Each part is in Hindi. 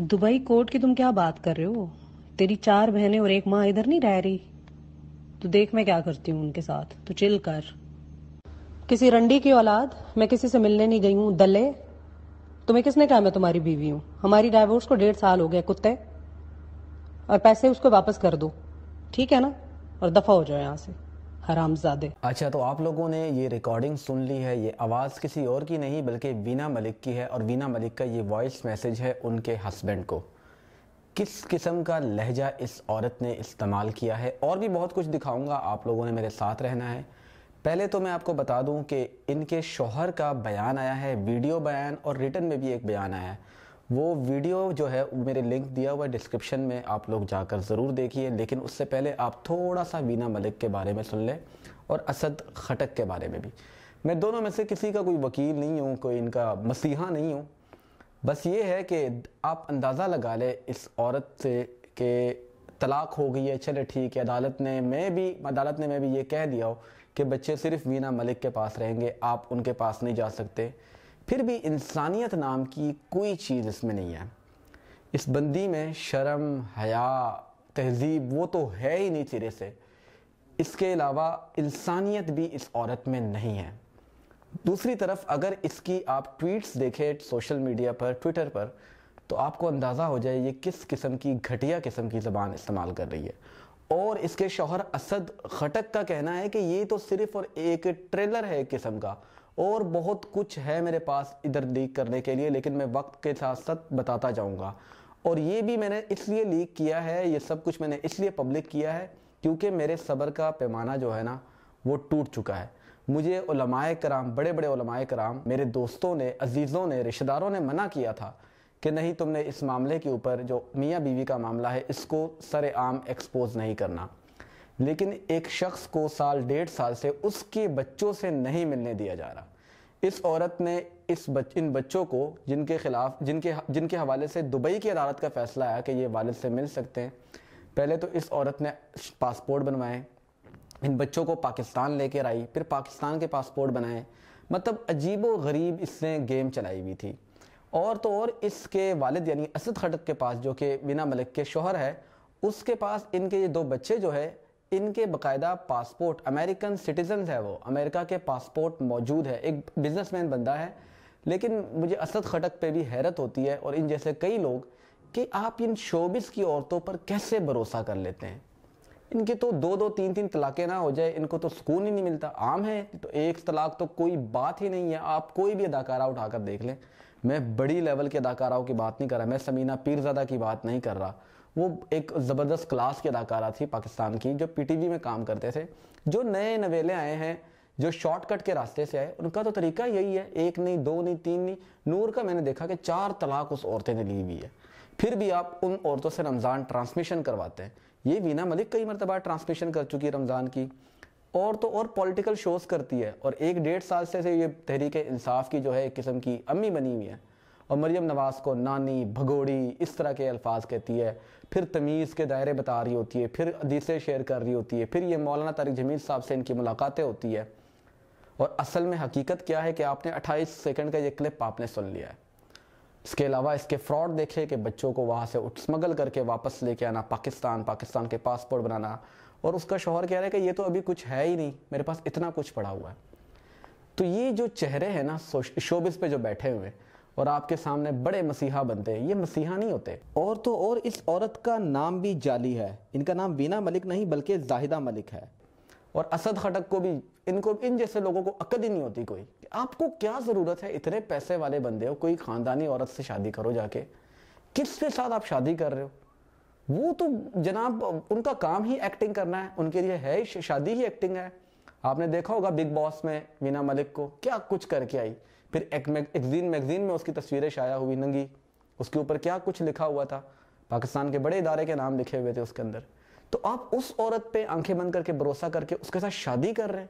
दुबई कोर्ट की तुम क्या बात कर रहे हो तेरी चार बहनें और एक माँ इधर नहीं रह रही तो देख मैं क्या करती हूँ उनके साथ तो चिल कर किसी रंडी की औलाद मैं किसी से मिलने नहीं गई हूँ दले तुम्हें किसने कहा मैं तुम्हारी बीवी हूँ हमारी डाइवोर्स को डेढ़ साल हो गया कुत्ते और पैसे उसको वापस कर दो ठीक है ना और दफा हो जाओ यहाँ से हरामजादे अच्छा तो आप लोगों ने ये रिकॉर्डिंग सुन ली है ये आवाज़ किसी और की नहीं बल्कि वीना मलिक की है और वीना मलिक का ये वॉइस मैसेज है उनके हस्बैंड को किस किस्म का लहजा इस औरत ने इस्तेमाल किया है और भी बहुत कुछ दिखाऊंगा आप लोगों ने मेरे साथ रहना है पहले तो मैं आपको बता दूं कि इनके शोहर का बयान आया है वीडियो बयान और रिटर्न में भी एक बयान आया है वो वीडियो जो है मेरे लिंक दिया हुआ है डिस्क्रिप्शन में आप लोग जाकर ज़रूर देखिए लेकिन उससे पहले आप थोड़ा सा वीना मलिक के बारे में सुन लें और असद खटक के बारे में भी मैं दोनों में से किसी का कोई वकील नहीं हूँ कोई इनका मसीहा नहीं हूँ बस ये है कि आप अंदाज़ा लगा लें इस औरत से कि तलाक हो गई है चले ठीक है अदालत ने मैं भी अदालत ने मैं भी ये कह दिया हो कि बच्चे सिर्फ वीना मलिक के पास रहेंगे आप उनके पास नहीं जा सकते फिर भी इंसानियत नाम की कोई चीज़ इसमें नहीं है इस बंदी में शर्म हया तहजीब वो तो है ही नहीं सिरे से इसके अलावा इंसानियत भी इस औरत में नहीं है दूसरी तरफ अगर इसकी आप ट्वीट्स देखें सोशल मीडिया पर ट्विटर पर तो आपको अंदाज़ा हो जाए ये किस किस्म की घटिया किस्म की ज़बान इस्तेमाल कर रही है और इसके शोहर असद खटक का कहना है कि ये तो सिर्फ और एक ट्रेलर है एक किस्म का और बहुत कुछ है मेरे पास इधर लीक करने के लिए लेकिन मैं वक्त के साथ साथ बताता जाऊँगा और ये भी मैंने इसलिए लीक किया है ये सब कुछ मैंने इसलिए पब्लिक किया है क्योंकि मेरे सब्र का पैमाना जो है ना वो टूट चुका है मुझे कराम बड़े बड़े कराम मेरे दोस्तों ने अजीज़ों ने रिश्तेदारों ने मना किया था कि नहीं तुमने इस मामले के ऊपर जो मियाँ बीवी का मामला है इसको सरेआम एक्सपोज नहीं करना लेकिन एक शख्स को साल डेढ़ साल से उसके बच्चों से नहीं मिलने दिया जा रहा इस औरत ने इस बच, इन बच्चों को जिनके खिलाफ जिनके जिनके हवाले से दुबई की अदालत का फैसला आया कि ये वालद से मिल सकते हैं पहले तो इस औरत ने पासपोर्ट बनवाए इन बच्चों को पाकिस्तान लेकर आई फिर पाकिस्तान के पासपोर्ट बनाए मतलब अजीब व गरीब इसने गेम चलाई हुई थी और तो और इसके वालिद यानी असद खटक के पास जो कि बिना मलिक के शोहर है उसके पास इनके ये दो बच्चे जो है इनके बकायदा पासपोर्ट अमेरिकन सिटीजन है वो अमेरिका के पासपोर्ट मौजूद है एक बिजनेसमैन बंदा है लेकिन मुझे असद खटक पे भी हैरत होती है और इन जैसे कई लोग कि आप इन शोबिस की औरतों पर कैसे भरोसा कर लेते हैं इनकी तो दो दो तीन तीन तलाक़ें ना हो जाए इनको तो सुकून ही नहीं मिलता आम है तो एक तलाक तो कोई बात ही नहीं है आप कोई भी अदाकारा उठाकर देख लें मैं बड़ी लेवल के अदाकाराओं की बात नहीं कर रहा मैं समीना पीरजादा की बात नहीं कर रहा वो एक ज़बरदस्त क्लास की अदाकारा थी पाकिस्तान की जो पीटीवी में काम करते थे जो नए नवेले आए हैं जो शॉर्टकट के रास्ते से आए उनका तो तरीका यही है एक नहीं दो नहीं तीन नहीं नूर का मैंने देखा कि चार तलाक उस औरतें ने ली हुई है फिर भी आप उन औरतों से रमज़ान ट्रांसमिशन करवाते हैं ये वीना मलिक कई मरतबा ट्रांसमिशन कर चुकी है रमज़ान की और तो और पॉलिटिकल शोज़ करती है और एक डेढ़ साल से, से ये तहरीक इंसाफ की जो है एक किस्म की अम्मी बनी हुई है और मरियम नवाज़ को नानी भगोड़ी इस तरह के अल्फाज कहती है फिर तमीज़ के दायरे बता रही होती है फिर अदीसें शेयर कर रही होती है फिर ये मौलाना तारिक जमील साहब से इनकी मुलाकातें होती है और असल में हकीकत क्या है कि आपने 28 सेकंड का ये क्लिप आपने सुन लिया है इसके अलावा इसके फ्रॉड देखे कि बच्चों को वहाँ से स्मगल करके वापस लेके आना पाकिस्तान पाकिस्तान के पासपोर्ट बनाना और उसका शोहर कह रहा है कि ये तो अभी कुछ है ही नहीं मेरे पास इतना कुछ पड़ा हुआ है तो ये जो चेहरे हैं ना शोबिस पे जो बैठे हुए और आपके सामने बड़े मसीहा बनते हैं ये मसीहा नहीं होते और तो और इस औरत का नाम भी जाली है इनका नाम वीना मलिक नहीं बल्कि जाहिदा मलिक है और असद खटक को भी इनको इन जैसे लोगों को अकद ही नहीं होती कोई आपको क्या ज़रूरत है इतने पैसे वाले बंदे हो कोई ख़ानदानी औरत से शादी करो जाके किस के साथ आप शादी कर रहे हो वो तो जनाब उनका काम ही एक्टिंग करना है उनके लिए है ही शादी ही एक्टिंग है आपने देखा होगा बिग बॉस में मीना मलिक को क्या कुछ करके आई फिर एक मैगजीन मैगजीन में उसकी तस्वीरें शाया हुई नंगी उसके ऊपर क्या कुछ लिखा हुआ था पाकिस्तान के बड़े इदारे के नाम लिखे हुए थे उसके अंदर तो आप उस औरत पे आंखें बंद करके भरोसा करके उसके साथ शादी कर रहे हैं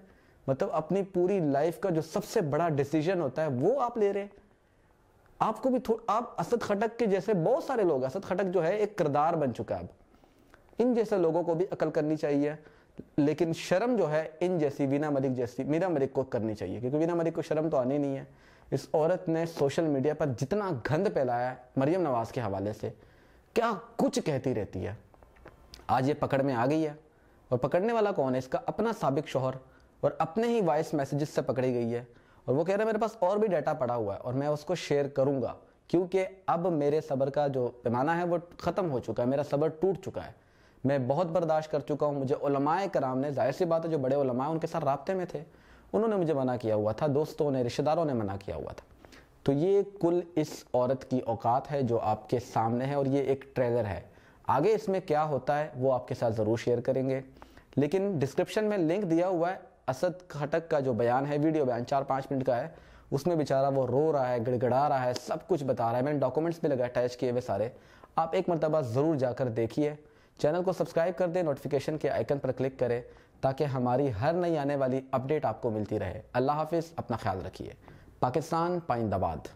मतलब अपनी पूरी लाइफ का जो सबसे बड़ा डिसीजन होता है वो आप ले रहे हैं आपको भी थोड़ा आप असद खटक के जैसे बहुत सारे लोग असद खटक जो है एक किरदार बन चुका है अब इन जैसे लोगों को भी अकल करनी चाहिए लेकिन शर्म जो है इन जैसी वीना मलिक जैसी मीना मलिक को करनी चाहिए क्योंकि वीना मलिक को शर्म तो आनी नहीं है इस औरत ने सोशल मीडिया पर जितना गंद फैलाया है मरियम नवाज के हवाले से क्या कुछ कहती रहती है आज ये पकड़ में आ गई है और पकड़ने वाला कौन है इसका अपना सबक शोहर और अपने ही वॉइस मैसेजेस से पकड़ी गई है और वो कह रहे हैं मेरे पास और भी डाटा पड़ा हुआ है और मैं उसको शेयर करूँगा क्योंकि अब मेरे सब्र का जो पैमाना है वो ख़त्म हो चुका है मेरा सब्र टूट चुका है मैं बहुत बर्दाश्त कर चुका हूँ मुझे उलमाए कराम ने जाहिर सी बात है जो बड़े उलमाए उनके साथ रबते में थे उन्होंने मुझे मना किया हुआ था दोस्तों ने रिश्तेदारों ने मना किया हुआ था तो ये कुल इस औरत की औकात है जो आपके सामने है और ये एक ट्रेलर है आगे इसमें क्या होता है वो आपके साथ ज़रूर शेयर करेंगे लेकिन डिस्क्रिप्शन में लिंक दिया हुआ है असद खटक का जो बयान है वीडियो बयान चार पाँच मिनट का है उसमें बेचारा वो रो रहा है गड़गड़ा रहा है सब कुछ बता रहा है मैंने डॉक्यूमेंट्स भी लगा अटैच किए हुए सारे आप एक मरतबा ज़रूर जाकर देखिए चैनल को सब्सक्राइब कर दें नोटिफिकेशन के आइकन पर क्लिक करें ताकि हमारी हर नई आने वाली अपडेट आपको मिलती रहे अल्लाह हाफिज़ अपना ख्याल रखिए पाकिस्तान पाइंदाबाद